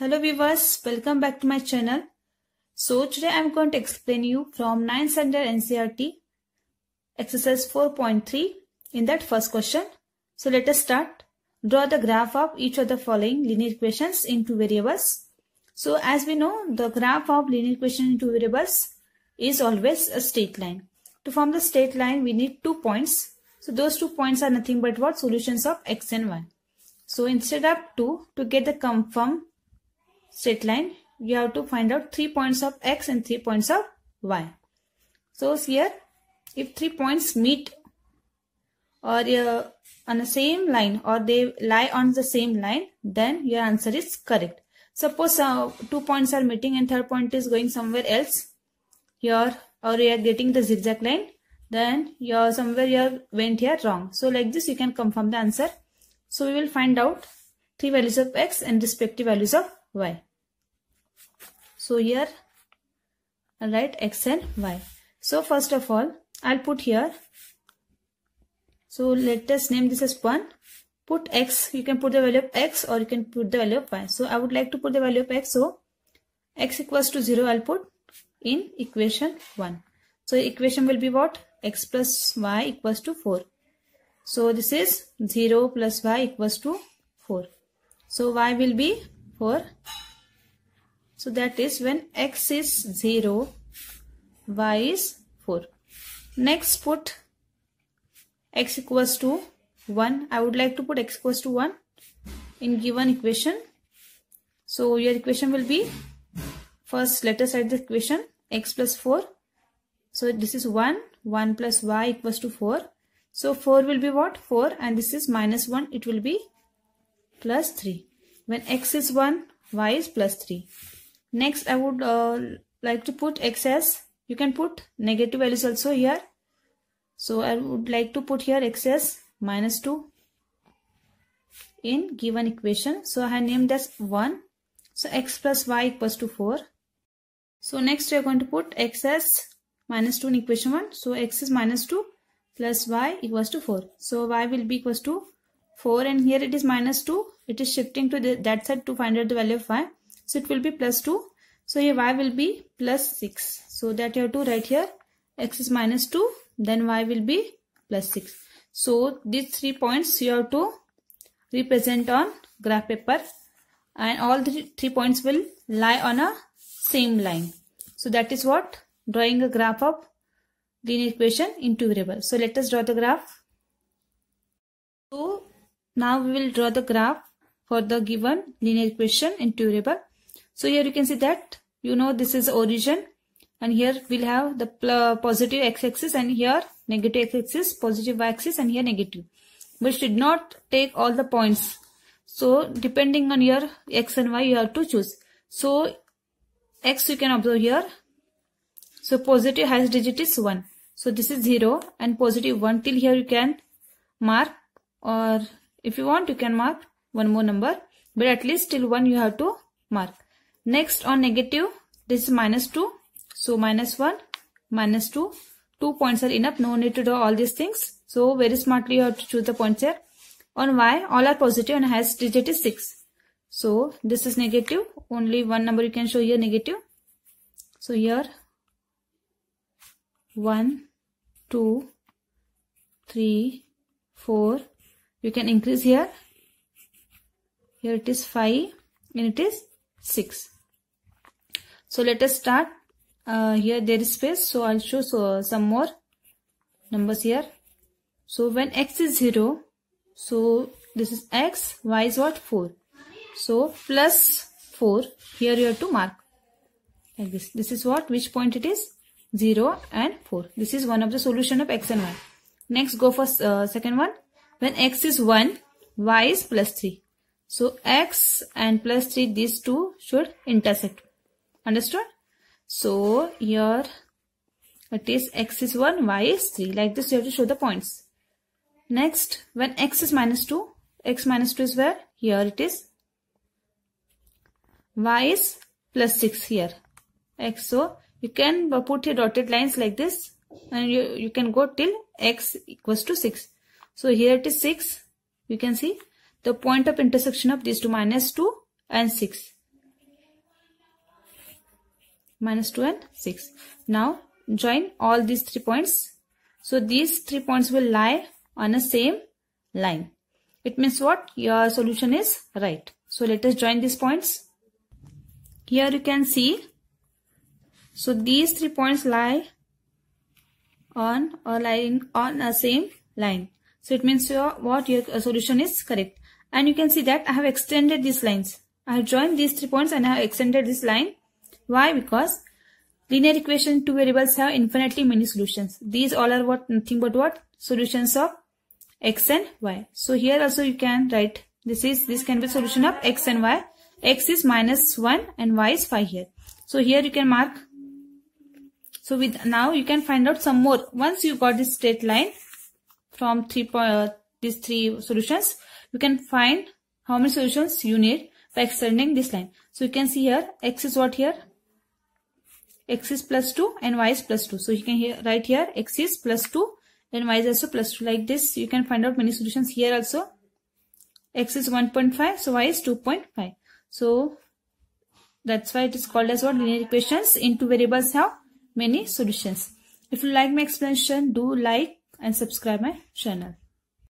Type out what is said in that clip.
Hello viewers, welcome back to my channel. So today I am going to explain you from 9th standard NCRT exercise 4.3 in that first question. So let us start. Draw the graph of each of the following linear equations in two variables. So as we know, the graph of linear equation in two variables is always a straight line. To form the straight line, we need two points. So those two points are nothing but what? Solutions of x and y. So instead of 2, to get the confirm straight line, You have to find out three points of x and three points of y. So here, if three points meet or uh, on the same line or they lie on the same line, then your answer is correct. Suppose uh, two points are meeting and third point is going somewhere else here or you are getting the zigzag line, then your somewhere you went here wrong. So like this you can confirm the answer. So we will find out three values of x and respective values of y. So here I'll write x and y. So first of all I'll put here. So let us name this as 1. Put x, you can put the value of x or you can put the value of y. So I would like to put the value of x. So x equals to 0 I'll put in equation 1. So equation will be what? x plus y equals to 4. So this is 0 plus y equals to 4. So y will be 4 so that is when x is 0 y is 4 next put x equals to 1 I would like to put x equals to 1 in given equation so your equation will be first let us write the equation x plus 4 so this is 1 1 plus y equals to 4 so 4 will be what 4 and this is minus 1 it will be plus 3 when x is 1, y is plus 3. Next, I would uh, like to put x as, you can put negative values also here. So, I would like to put here x as minus 2 in given equation. So, I have named as 1. So, x plus y equals to 4. So, next we are going to put x as minus 2 in equation 1. So, x is minus 2 plus y equals to 4. So, y will be equals to 4 and here it is minus 2 it is shifting to the, that side to find out the value of y so it will be plus 2 so your y will be plus 6 so that you have to write here x is minus 2 then y will be plus 6 so these three points you have to represent on graph paper and all the three points will lie on a same line so that is what drawing a graph of linear equation into variable so let us draw the graph so now we will draw the graph for the given linear equation in durable. So here you can see that you know this is origin and here we'll have the positive x-axis and here negative x-axis, positive y-axis and here negative. But should did not take all the points. So depending on your x and y you have to choose. So x you can observe here. So positive highest digit is 1. So this is 0 and positive 1 till here you can mark or if you want you can mark one more number but at least till 1 you have to mark. Next on negative this is minus 2 so minus 1 minus 2 2 points are enough no need to draw all these things so very smartly you have to choose the points here. On y all are positive and highest digit is 6 so this is negative only one number you can show here negative so here 1 2 3 4 you can increase here here it is 5 and it is 6. So let us start. Uh, here there is space. So I'll show so, uh, some more numbers here. So when x is 0. So this is x. Y is what? 4. So plus 4. Here you have to mark. Like this. This is what? Which point it is? 0 and 4. This is one of the solution of x and y. Next go for uh, second one. When x is 1, y is plus 3. So x and plus 3 these two should intersect. Understood? So here it is x is 1, y is 3. Like this you have to show the points. Next when x is minus 2, x minus 2 is where? Here it is. y is plus 6 here. x. So you can put your dotted lines like this and you, you can go till x equals to 6. So here it is 6. You can see the point of intersection of these two minus 2 and 6 minus 2 and 6 now join all these three points so these three points will lie on a same line it means what your solution is right so let us join these points here you can see so these three points lie on a line on a same line so it means your what your solution is correct and you can see that I have extended these lines. I have joined these three points and I have extended this line. Why? Because linear equation two variables have infinitely many solutions. These all are what nothing but what? Solutions of x and y. So here also you can write this is this can be solution of x and y. x is minus 1 and y is 5 here. So here you can mark. So with now you can find out some more. Once you got this straight line from three point, uh, these three solutions, you can find how many solutions you need by extending this line. So you can see here x is what here? x is plus 2 and y is plus 2. So you can write here x is plus 2 and y is also plus 2. Like this you can find out many solutions here also. x is 1.5 so y is 2.5. So that's why it is called as what linear equations in two variables have many solutions. If you like my explanation do like and subscribe my channel.